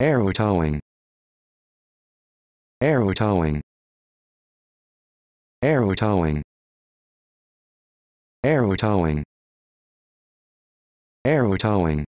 Arrow towing. Arrow towing. Arrow towing. Arrow towing. Arrow towing.